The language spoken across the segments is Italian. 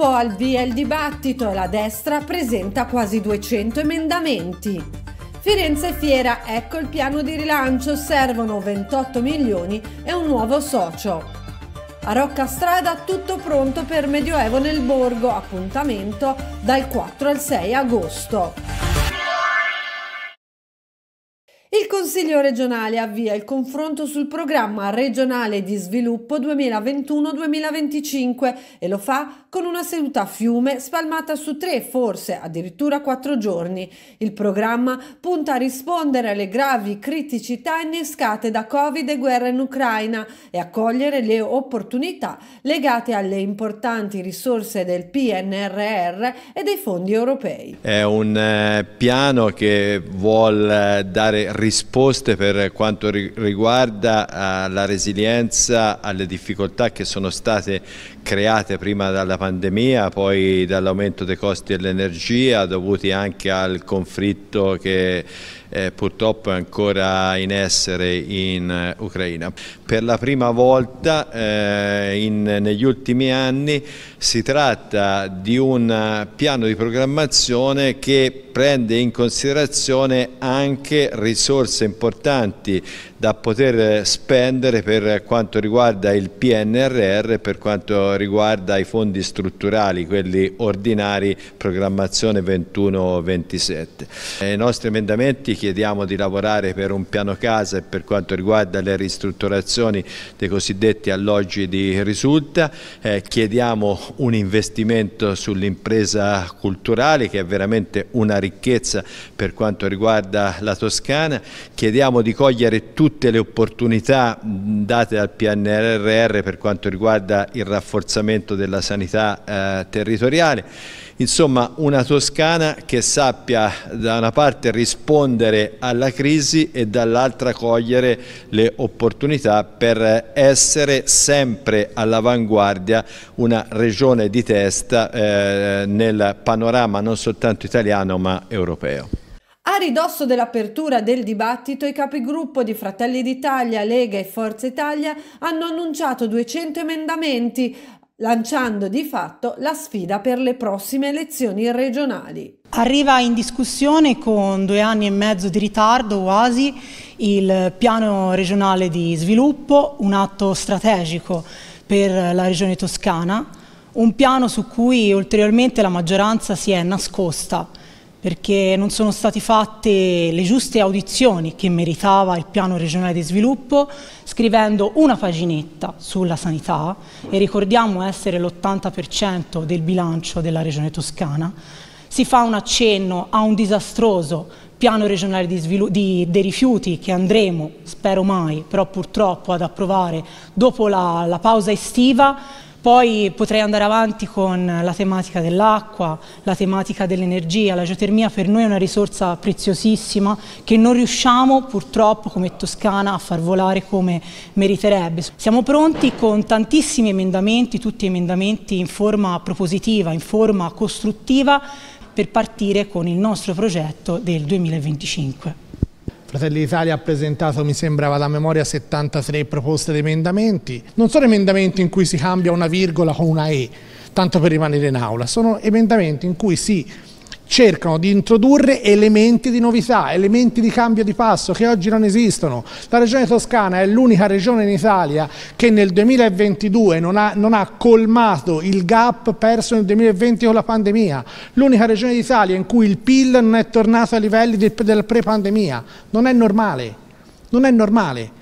Dopo al via il dibattito e la destra presenta quasi 200 emendamenti. Firenze Fiera, ecco il piano di rilancio, servono 28 milioni e un nuovo socio. A Rocca Strada tutto pronto per Medioevo nel Borgo, appuntamento dal 4 al 6 agosto. Il Consiglio regionale avvia il confronto sul programma regionale di sviluppo 2021-2025 e lo fa con una seduta a fiume spalmata su tre, forse addirittura quattro giorni. Il programma punta a rispondere alle gravi criticità innescate da Covid e guerra in Ucraina e a cogliere le opportunità legate alle importanti risorse del PNRR e dei fondi europei. È un eh, piano che vuole eh, dare risposte per quanto riguarda eh, la resilienza alle difficoltà che sono state create prima dalla pandemia, poi dall'aumento dei costi dell'energia dovuti anche al conflitto che eh, purtroppo è ancora in essere in eh, Ucraina. Per la prima volta eh, in, negli ultimi anni si tratta di un piano di programmazione che prende in considerazione anche risorse importanti da poter spendere per quanto riguarda il PNRR, per quanto riguarda i fondi strutturali, quelli ordinari, programmazione 21-27. Nei nostri emendamenti chiediamo di lavorare per un piano casa e per quanto riguarda le ristrutturazioni dei cosiddetti alloggi di risulta, eh, chiediamo un investimento sull'impresa culturale che è veramente una ricchezza per quanto riguarda la Toscana, chiediamo di cogliere tutti tutte le opportunità date dal PNRR per quanto riguarda il rafforzamento della sanità eh, territoriale. Insomma una Toscana che sappia da una parte rispondere alla crisi e dall'altra cogliere le opportunità per essere sempre all'avanguardia una regione di testa eh, nel panorama non soltanto italiano ma europeo. A ridosso dell'apertura del dibattito, i capigruppo di Fratelli d'Italia, Lega e Forza Italia hanno annunciato 200 emendamenti, lanciando di fatto la sfida per le prossime elezioni regionali. Arriva in discussione con due anni e mezzo di ritardo quasi il piano regionale di sviluppo, un atto strategico per la regione toscana, un piano su cui ulteriormente la maggioranza si è nascosta perché non sono state fatte le giuste audizioni che meritava il piano regionale di sviluppo, scrivendo una paginetta sulla sanità e ricordiamo essere l'80% del bilancio della regione toscana, si fa un accenno a un disastroso piano regionale di di, dei rifiuti che andremo, spero mai, però purtroppo ad approvare dopo la, la pausa estiva, poi potrei andare avanti con la tematica dell'acqua, la tematica dell'energia. La geotermia per noi è una risorsa preziosissima che non riusciamo purtroppo come Toscana a far volare come meriterebbe. Siamo pronti con tantissimi emendamenti, tutti emendamenti in forma propositiva, in forma costruttiva per partire con il nostro progetto del 2025. Fratelli d'Italia ha presentato, mi sembrava da memoria, 73 proposte di emendamenti. Non sono emendamenti in cui si cambia una virgola con una E, tanto per rimanere in aula, sono emendamenti in cui si cercano di introdurre elementi di novità, elementi di cambio di passo che oggi non esistono. La regione toscana è l'unica regione in Italia che nel 2022 non ha, non ha, colmato il gap perso nel 2020 con la pandemia, l'unica regione d'Italia in cui il PIL non è tornato ai livelli del, del pre-pandemia. Non è normale, non è normale.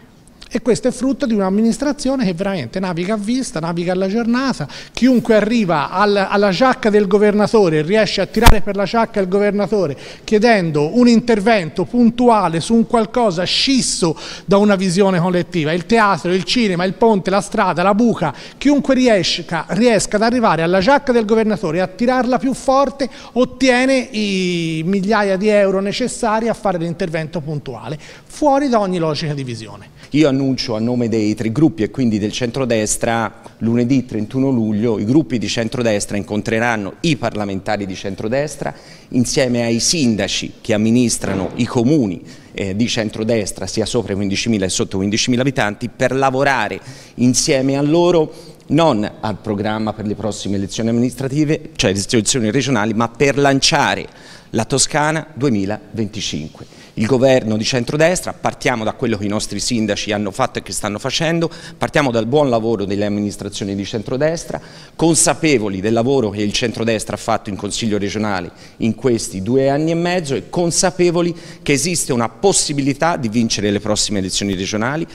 E questo è frutto di un'amministrazione che veramente naviga a vista, naviga alla giornata, chiunque arriva alla, alla giacca del governatore riesce a tirare per la giacca il governatore chiedendo un intervento puntuale su un qualcosa scisso da una visione collettiva, il teatro, il cinema, il ponte, la strada, la buca, chiunque riesca, riesca ad arrivare alla giacca del governatore e a tirarla più forte ottiene i migliaia di euro necessari a fare l'intervento puntuale fuori da ogni logica di visione. Io annuncio a nome dei tre gruppi e quindi del centrodestra lunedì 31 luglio i gruppi di centrodestra incontreranno i parlamentari di centrodestra insieme ai sindaci che amministrano i comuni eh, di centrodestra sia sopra i 15.000 e sotto i 15.000 abitanti per lavorare insieme a loro non al programma per le prossime elezioni amministrative, cioè le istituzioni regionali, ma per lanciare la Toscana 2025 il governo di centrodestra, partiamo da quello che i nostri sindaci hanno fatto e che stanno facendo, partiamo dal buon lavoro delle amministrazioni di centrodestra, consapevoli del lavoro che il centrodestra ha fatto in Consiglio regionale in questi due anni e mezzo e consapevoli che esiste una possibilità di vincere le prossime elezioni regionali.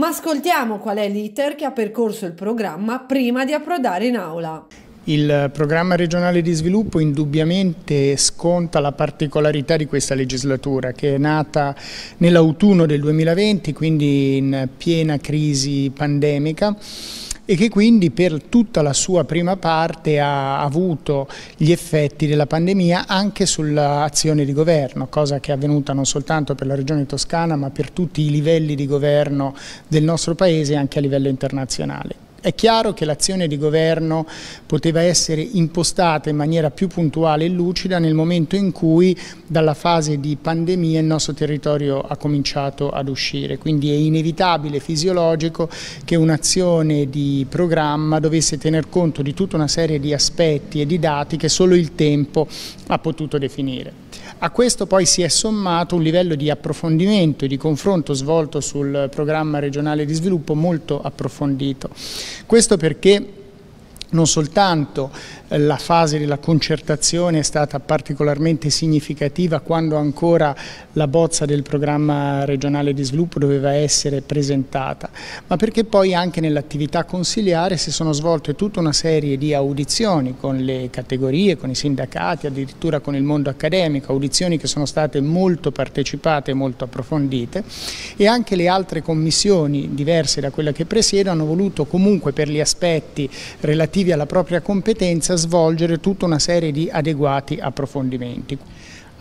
Ma ascoltiamo qual è l'iter che ha percorso il programma prima di approdare in aula. Il programma regionale di sviluppo indubbiamente sconta la particolarità di questa legislatura che è nata nell'autunno del 2020, quindi in piena crisi pandemica e che quindi per tutta la sua prima parte ha avuto gli effetti della pandemia anche sull'azione di governo, cosa che è avvenuta non soltanto per la regione toscana ma per tutti i livelli di governo del nostro Paese e anche a livello internazionale. È chiaro che l'azione di governo poteva essere impostata in maniera più puntuale e lucida nel momento in cui dalla fase di pandemia il nostro territorio ha cominciato ad uscire, quindi è inevitabile, fisiologico che un'azione di programma dovesse tener conto di tutta una serie di aspetti e di dati che solo il tempo ha potuto definire. A questo poi si è sommato un livello di approfondimento e di confronto svolto sul programma regionale di sviluppo molto approfondito. Questo perché non soltanto la fase della concertazione è stata particolarmente significativa quando ancora la bozza del programma regionale di sviluppo doveva essere presentata, ma perché poi anche nell'attività consiliare si sono svolte tutta una serie di audizioni con le categorie, con i sindacati, addirittura con il mondo accademico, audizioni che sono state molto partecipate, e molto approfondite e anche le altre commissioni diverse da quella che presiedo hanno voluto comunque per gli aspetti relativi alla propria competenza svolgere tutta una serie di adeguati approfondimenti.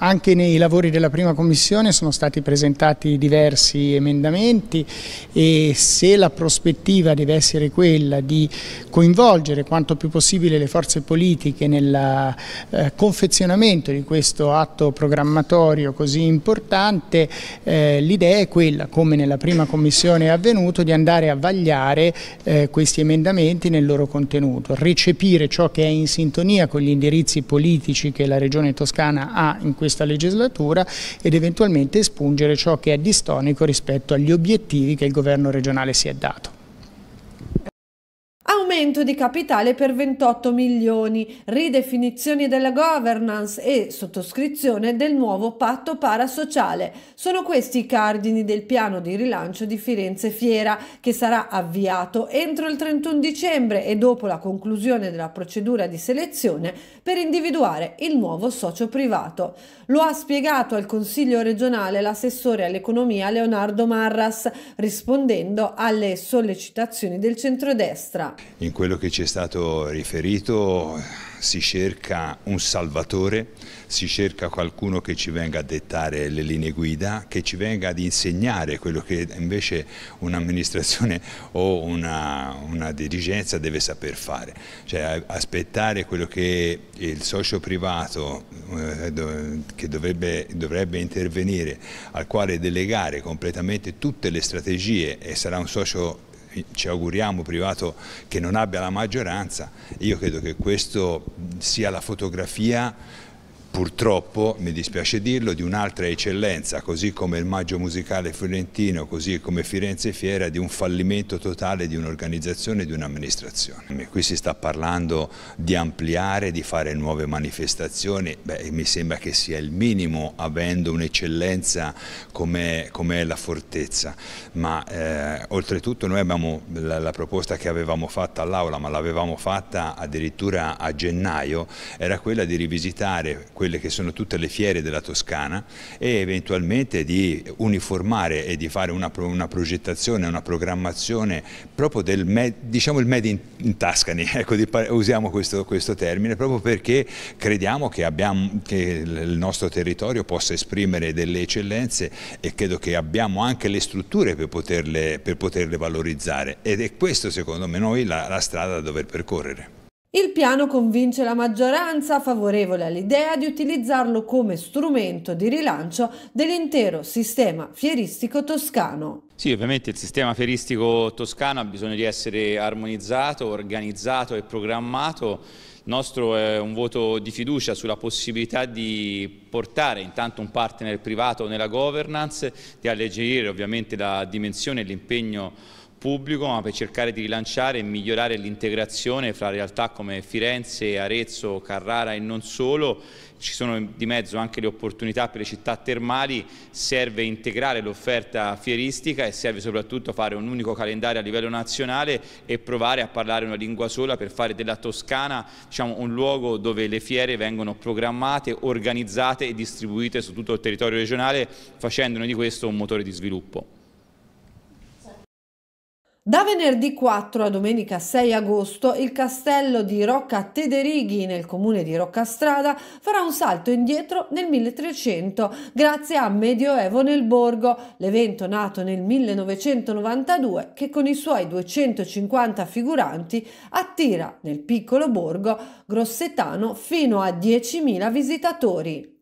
Anche nei lavori della prima commissione sono stati presentati diversi emendamenti e se la prospettiva deve essere quella di coinvolgere quanto più possibile le forze politiche nel eh, confezionamento di questo atto programmatorio così importante, eh, l'idea è quella, come nella prima commissione è avvenuto, di andare a vagliare eh, questi emendamenti nel loro contenuto, recepire ciò che è in sintonia con gli indirizzi politici che la Regione Toscana ha in questo questa legislatura ed eventualmente espungere ciò che è distonico rispetto agli obiettivi che il governo regionale si è dato aumento di capitale per 28 milioni, ridefinizioni della governance e sottoscrizione del nuovo patto parasociale. Sono questi i cardini del piano di rilancio di Firenze Fiera che sarà avviato entro il 31 dicembre e dopo la conclusione della procedura di selezione per individuare il nuovo socio privato. Lo ha spiegato al Consiglio regionale l'assessore all'economia Leonardo Marras rispondendo alle sollecitazioni del centrodestra. In in quello che ci è stato riferito si cerca un salvatore, si cerca qualcuno che ci venga a dettare le linee guida, che ci venga ad insegnare quello che invece un'amministrazione o una, una, dirigenza deve saper fare, cioè aspettare quello che il socio privato eh, che dovrebbe, dovrebbe intervenire, al quale delegare completamente tutte le strategie e sarà un socio ci auguriamo privato che non abbia la maggioranza, io credo che questa sia la fotografia purtroppo, mi dispiace dirlo, di un'altra eccellenza, così come il Maggio Musicale Fiorentino, così come Firenze Fiera, di un fallimento totale di un'organizzazione e di un'amministrazione. Qui si sta parlando di ampliare, di fare nuove manifestazioni, Beh, mi sembra che sia il minimo avendo un'eccellenza come, come è la fortezza, ma eh, oltretutto noi abbiamo la, la proposta che avevamo fatta all'Aula, ma l'avevamo fatta addirittura a gennaio, era quella di rivisitare quelle che sono tutte le fiere della Toscana e eventualmente di uniformare e di fare una, una progettazione, una programmazione proprio del diciamo il made in, in Tuscany, ecco, di, usiamo questo, questo, termine, proprio perché crediamo che, abbiamo, che il nostro territorio possa esprimere delle eccellenze e credo che abbiamo anche le strutture per poterle, per poterle valorizzare ed è questo secondo me noi la, la strada da dover percorrere. Il piano convince la maggioranza favorevole all'idea di utilizzarlo come strumento di rilancio dell'intero sistema fieristico toscano. Sì, ovviamente il sistema fieristico toscano ha bisogno di essere armonizzato, organizzato e programmato. Il nostro è un voto di fiducia sulla possibilità di portare intanto un partner privato nella governance, di alleggerire ovviamente la dimensione e l'impegno pubblico ma per cercare di rilanciare e migliorare l'integrazione fra realtà come Firenze, Arezzo, Carrara e non solo. Ci sono di mezzo anche le opportunità per le città termali, serve integrare l'offerta fieristica e serve soprattutto fare un unico calendario a livello nazionale e provare a parlare una lingua sola per fare della Toscana diciamo, un luogo dove le fiere vengono programmate, organizzate e distribuite su tutto il territorio regionale facendone di questo un motore di sviluppo. Da venerdì 4 a domenica 6 agosto il castello di Rocca Tederighi nel comune di Roccastrada farà un salto indietro nel 1300 grazie a Medioevo nel Borgo, l'evento nato nel 1992 che con i suoi 250 figuranti attira nel piccolo borgo grossetano fino a 10.000 visitatori.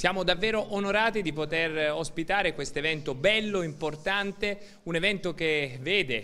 Siamo davvero onorati di poter eh, ospitare questo evento bello, importante, un evento che vede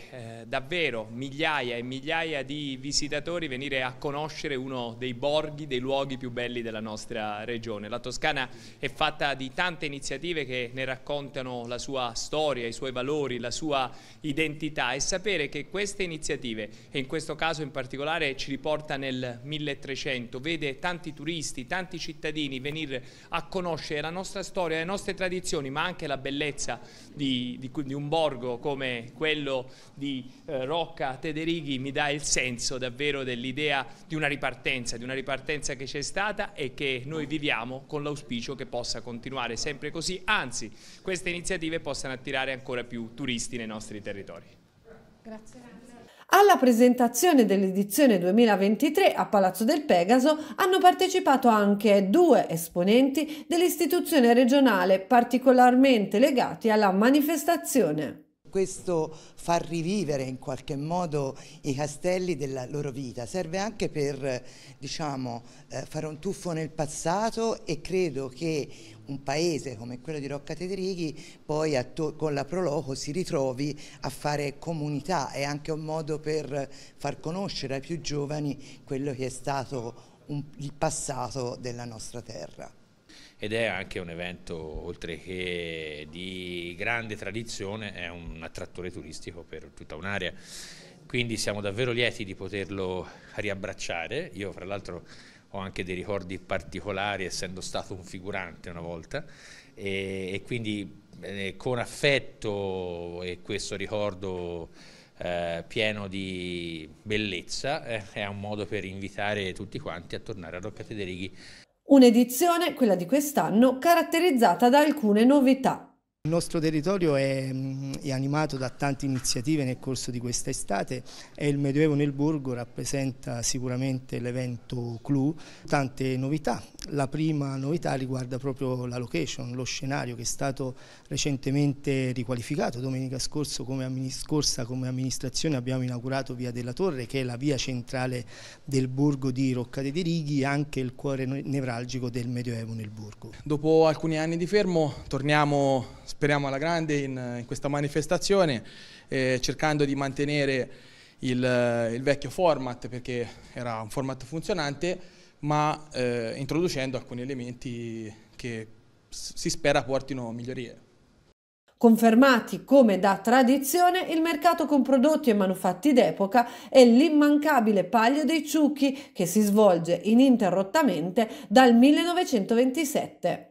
eh, davvero migliaia e migliaia di visitatori venire a conoscere uno dei borghi, dei luoghi più belli della nostra regione. La Toscana è fatta di tante iniziative che ne raccontano la sua storia, i suoi valori, la sua identità e sapere che queste iniziative, e in questo caso in particolare ci riporta nel 1300, vede tanti turisti, tanti cittadini venire a conoscere conoscere la nostra storia, le nostre tradizioni, ma anche la bellezza di, di, di un borgo come quello di eh, Rocca Tederighi mi dà il senso davvero dell'idea di una ripartenza, di una ripartenza che c'è stata e che noi viviamo con l'auspicio che possa continuare sempre così, anzi queste iniziative possano attirare ancora più turisti nei nostri territori. Grazie. Alla presentazione dell'edizione 2023 a Palazzo del Pegaso hanno partecipato anche due esponenti dell'istituzione regionale particolarmente legati alla manifestazione questo far rivivere in qualche modo i castelli della loro vita, serve anche per diciamo, eh, fare un tuffo nel passato e credo che un paese come quello di Rocca Tetrighi poi con la Proloco si ritrovi a fare comunità, e anche un modo per far conoscere ai più giovani quello che è stato un, il passato della nostra terra ed è anche un evento, oltre che di grande tradizione, è un attrattore turistico per tutta un'area. Quindi siamo davvero lieti di poterlo riabbracciare. Io fra l'altro ho anche dei ricordi particolari essendo stato un figurante una volta e, e quindi eh, con affetto e questo ricordo eh, pieno di bellezza eh, è un modo per invitare tutti quanti a tornare a Rocca dei Un'edizione, quella di quest'anno, caratterizzata da alcune novità. Il nostro territorio è, mm, è, animato da tante iniziative nel corso di questa estate e il Medioevo nel Borgo rappresenta sicuramente l'evento clou, tante novità. La prima novità riguarda proprio la location, lo scenario che è stato recentemente riqualificato. Domenica scorsa come, scorsa come amministrazione abbiamo inaugurato Via della Torre che è la via centrale del Borgo di Roccade dei Righi, anche il cuore nevralgico del Medioevo nel Borgo. Dopo alcuni anni di fermo torniamo speriamo alla grande in, in questa manifestazione, eh, cercando di mantenere il, il, vecchio format perché era un format funzionante, ma eh, introducendo alcuni elementi che si spera portino migliorie. Confermati come da tradizione il mercato con prodotti e manufatti d'epoca è l'immancabile Paglio dei ciucchi che si svolge ininterrottamente dal 1927.